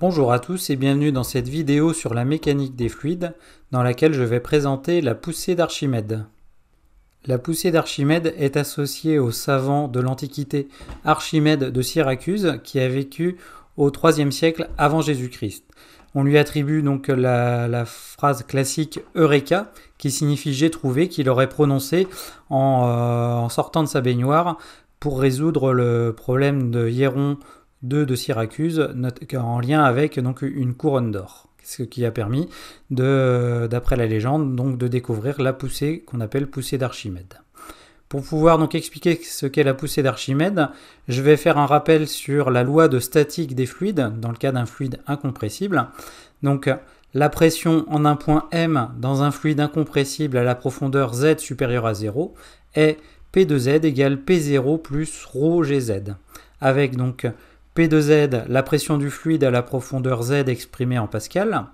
Bonjour à tous et bienvenue dans cette vidéo sur la mécanique des fluides dans laquelle je vais présenter la poussée d'Archimède. La poussée d'Archimède est associée au savant de l'Antiquité Archimède de Syracuse qui a vécu au IIIe siècle avant Jésus-Christ. On lui attribue donc la, phrase classique Eureka, qui signifie j'ai trouvé, qu'il aurait prononcé en, euh, en sortant de sa baignoire pour résoudre le problème de Hieron de, Syracuse en lien avec donc, une couronne d'or. Ce qui a permis, d'après la légende, donc, de découvrir la poussée qu'on appelle poussée d'Archimède. Pour pouvoir donc expliquer ce qu'est la poussée d'Archimède, je vais faire un rappel sur la loi de statique des fluides dans le cas d'un fluide incompressible. Donc la pression en un point M dans un fluide incompressible à la profondeur Z supérieure à 0 est P de Z égale P0 plus ρGZ Avec donc P2Z, la pression du fluide à la profondeur Z exprimée en pascal.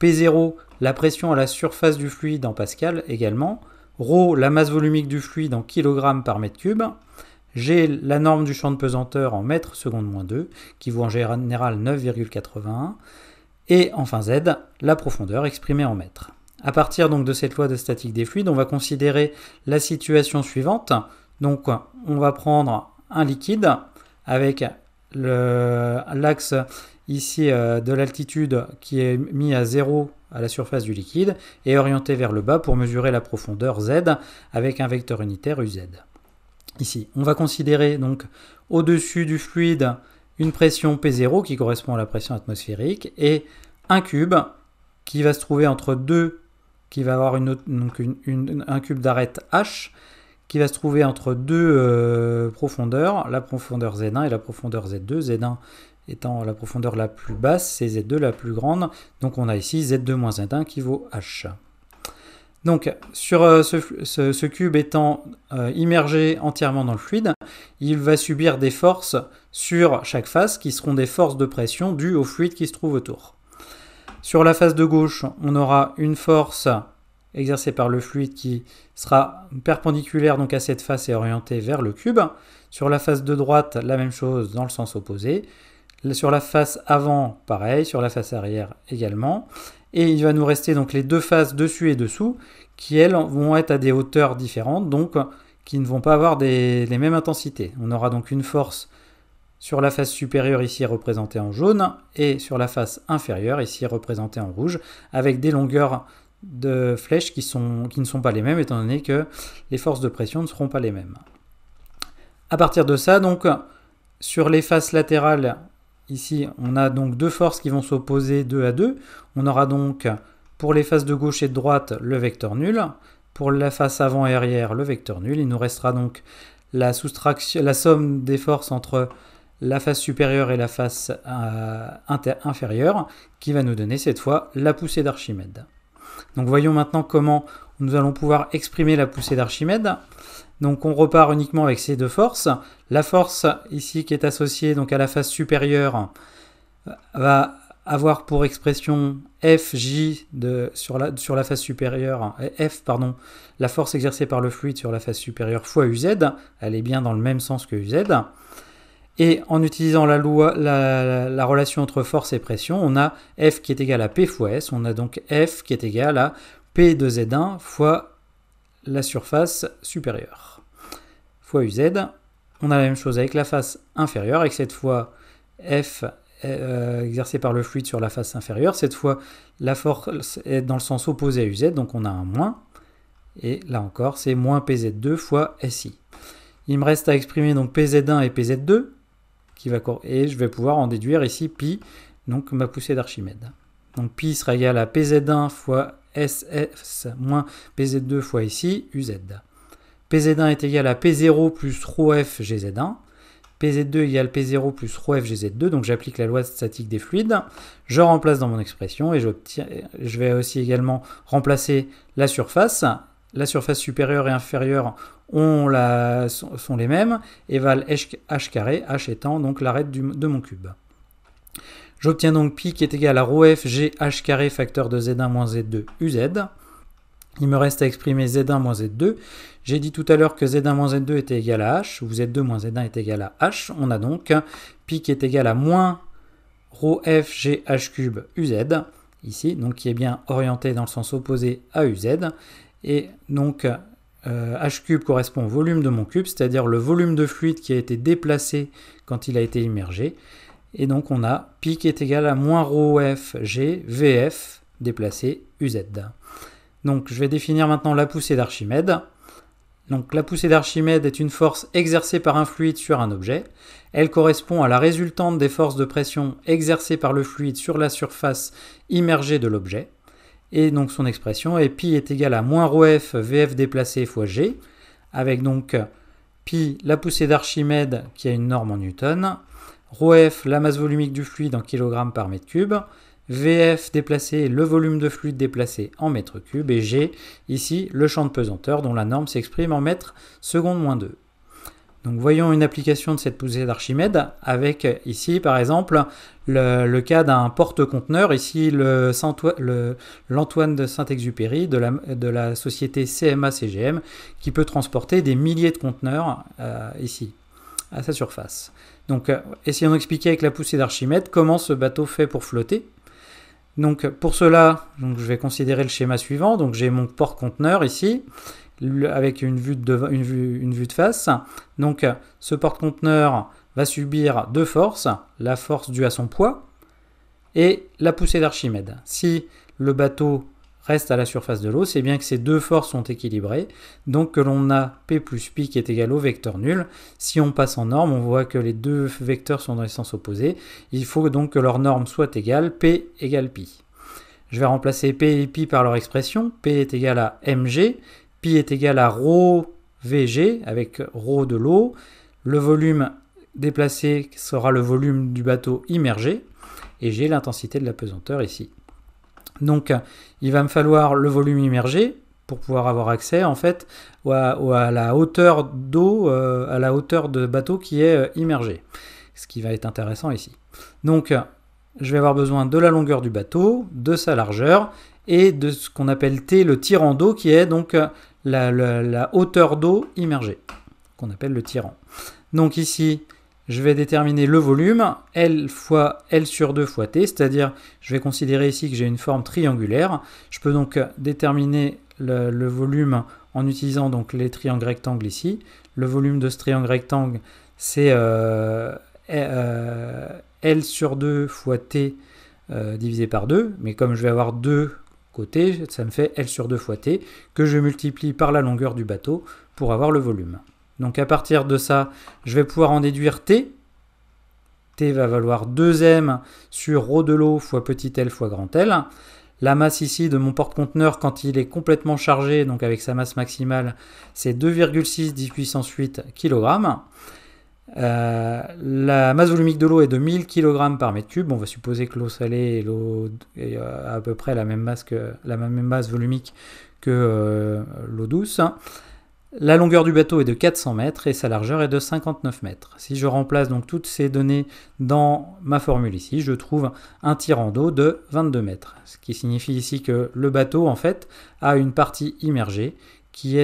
P0, la pression à la surface du fluide en pascal également. Rho, la masse volumique du fluide en kilogrammes par mètre cube. G, la norme du champ de pesanteur en mètres seconde moins 2, qui vaut en général 9,81. Et enfin Z, la profondeur exprimée en mètres. A partir donc de cette loi de statique des fluides, on va considérer la situation suivante. Donc on va prendre un liquide avec l'axe ici euh, de l'altitude qui est mis à 0 à la surface du liquide et orienté vers le bas pour mesurer la profondeur Z avec un vecteur unitaire UZ. Ici, on va considérer donc au-dessus du fluide une pression P0 qui correspond à la pression atmosphérique et un cube qui va se trouver entre deux, qui va avoir une, donc un cube d'arête H qui va se trouver entre deux euh, profondeurs, la profondeur Z1 et la profondeur Z2. Z1 étant la profondeur la plus basse c'est Z2 la plus grande. Donc on a ici Z2 moins Z1 qui vaut H. Donc sur euh, ce, cube étant euh, immergé entièrement dans le fluide, il va subir des forces sur chaque face qui seront des forces de pression dues au fluide qui se trouve autour. Sur la face de gauche, on aura une force Exercé par le fluide qui sera perpendiculaire donc à cette face et orientée vers le cube. Sur la face de droite, la même chose dans le sens opposé. Sur la face avant, pareil, sur la face arrière également. Et il va nous rester donc les deux faces dessus et dessous qui, elles, vont être à des hauteurs différentes, donc qui ne vont pas avoir les mêmes intensités. On aura donc une force sur la face supérieure ici représentée en jaune et sur la face inférieure ici représentée en rouge avec des longueurs de flèches qui, sont, qui ne sont pas les mêmes, étant donné que les forces de pression ne seront pas les mêmes. À partir de ça, donc, sur les faces latérales, ici, on a donc deux forces qui vont s'opposer deux à deux. On aura donc, pour les faces de gauche et de droite, le vecteur nul. Pour la face avant et arrière, le vecteur nul. Il nous restera donc la, soustraction, la somme des forces entre la face supérieure et la face euh, inférieure, qui va nous donner cette fois la poussée d'Archimède. Donc voyons maintenant comment nous allons pouvoir exprimer la poussée d'Archimède. Donc on repart uniquement avec ces deux forces. La force ici qui est associée donc à la face supérieure euh, va avoir pour expression FJ sur, la, sur la face supérieure, euh, F pardon, la force exercée par le fluide sur la face supérieure fois UZ, elle est bien dans le même sens que UZ. Et en utilisant la, loi, la, relation entre force et pression, on a F qui est égal à P fois S. On a donc F qui est égal à P de Z1 fois la surface supérieure fois UZ. On a la même chose avec la face inférieure, avec cette fois F exercé euh, exercée par le fluide sur la face inférieure. Cette fois, la force est dans le sens opposé à UZ, donc on a un moins. Et là encore, c'est moins PZ2 fois SI. Il me reste à exprimer donc PZ1 et PZ2 et je vais pouvoir en déduire ici pi, donc ma poussée d'Archimède. Donc pi sera égal à pz1 fois sf moins pz2 fois ici uz. pz1 est égal à p0 plus ρf gz1. PZ2 à P0 plus gz 2 donc j'applique la loi statique des fluides, je remplace dans mon expression et je vais aussi également remplacer la surface la surface supérieure et inférieure sont les mêmes et valent h, h h étant donc l'arête de mon cube. J'obtiens donc pi qui est égal à rho f carré facteur de z1 moins z2 uz. Il me reste à exprimer z1 moins z2. J'ai dit tout à l'heure que z1 moins z2 était égal à h, ou z2 moins z1 est égal à h. On a donc pi qui est égal à moins rho f cube uz, ici, donc qui est bien orienté dans le sens opposé à uz, et donc, euh, H cube correspond au volume de mon cube, c'est-à-dire le volume de fluide qui a été déplacé quand il a été immergé. Et donc on a pi qui est égal à moins rho f g vf déplacé uz. Donc je vais définir maintenant la poussée d'Archimède. Donc la poussée d'Archimède est une force exercée par un fluide sur un objet. Elle correspond à la résultante des forces de pression exercées par le fluide sur la surface immergée de l'objet et donc son expression, est pi est égal à moins ρf vf déplacé fois g, avec donc pi la poussée d'Archimède qui a une norme en newton, ρf la masse volumique du fluide en kg par mètre cube, vf déplacé le volume de fluide déplacé en mètre cube, et g ici le champ de pesanteur dont la norme s'exprime en mètres seconde moins 2. Donc voyons une application de cette poussée d'Archimède avec ici par exemple le, cas d'un porte-conteneur, ici l'Antoine de Saint-Exupéry de la, société CMA-CGM qui peut transporter des milliers de conteneurs euh, ici à sa surface. Donc euh, essayons d'expliquer avec la poussée d'Archimède comment ce bateau fait pour flotter. Donc pour cela, je vais considérer le schéma suivant. Donc j'ai mon porte conteneur ici avec une vue, de, face. Donc ce porte-conteneur va subir deux forces, la force due à son poids et la poussée d'Archimède. Si le bateau reste à la surface de l'eau, c'est bien que ces deux forces sont équilibrées, donc que l'on a P plus pi qui est égal au vecteur nul. Si on passe en norme, on voit que les deux vecteurs sont dans les sens opposés. Il faut donc que leur norme soit égale, P égale pi. Je vais remplacer P et pi par leur expression. P est égal à mg est égal à ρ VG avec ρ de l'eau. Le volume déplacé sera le volume du bateau immergé. Et j'ai l'intensité de la pesanteur ici. Donc il va me falloir le volume immergé pour pouvoir avoir accès en fait à, la hauteur d'eau, euh, à la hauteur de bateau qui est euh, immergé. Ce qui va être intéressant ici. Donc je vais avoir besoin de la longueur du bateau, de sa largeur et de ce qu'on appelle T, le tirant d'eau, qui est donc la, hauteur d'eau immergée, qu'on appelle le tyran. Donc ici, je vais déterminer le volume, L fois L sur 2 fois T, c'est-à-dire je vais considérer ici que j'ai une forme triangulaire. Je peux donc déterminer le, volume en utilisant donc les triangles rectangles ici. Le volume de ce triangle rectangle, c'est euh, euh, L sur 2 fois T euh, divisé par 2, mais comme je vais avoir 2 côté, ça me fait L sur 2 fois T, que je multiplie par la longueur du bateau pour avoir le volume. Donc à partir de ça, je vais pouvoir en déduire T. T va valoir 2M sur ρ de l'eau fois petit L fois grand L. La masse ici de mon porte-conteneur, quand il est complètement chargé, donc avec sa masse maximale, c'est 2,6 10 puissance 8 kg. Euh, la masse volumique de l'eau est de 1000 kg par mètre cube. On va supposer que l'eau salée et l'eau est euh, à peu près la même masse, que, volumique que euh, l'eau douce. La longueur du bateau est de 400 mètres et sa largeur est de 59 mètres. Si je remplace donc toutes ces données dans ma formule ici, je trouve un tirant d'eau de 22 mètres. Ce qui signifie ici que le bateau, en fait, a une partie immergée qui,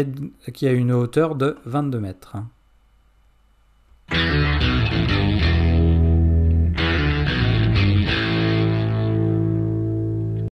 qui a une hauteur de 22 mètres. Thank you.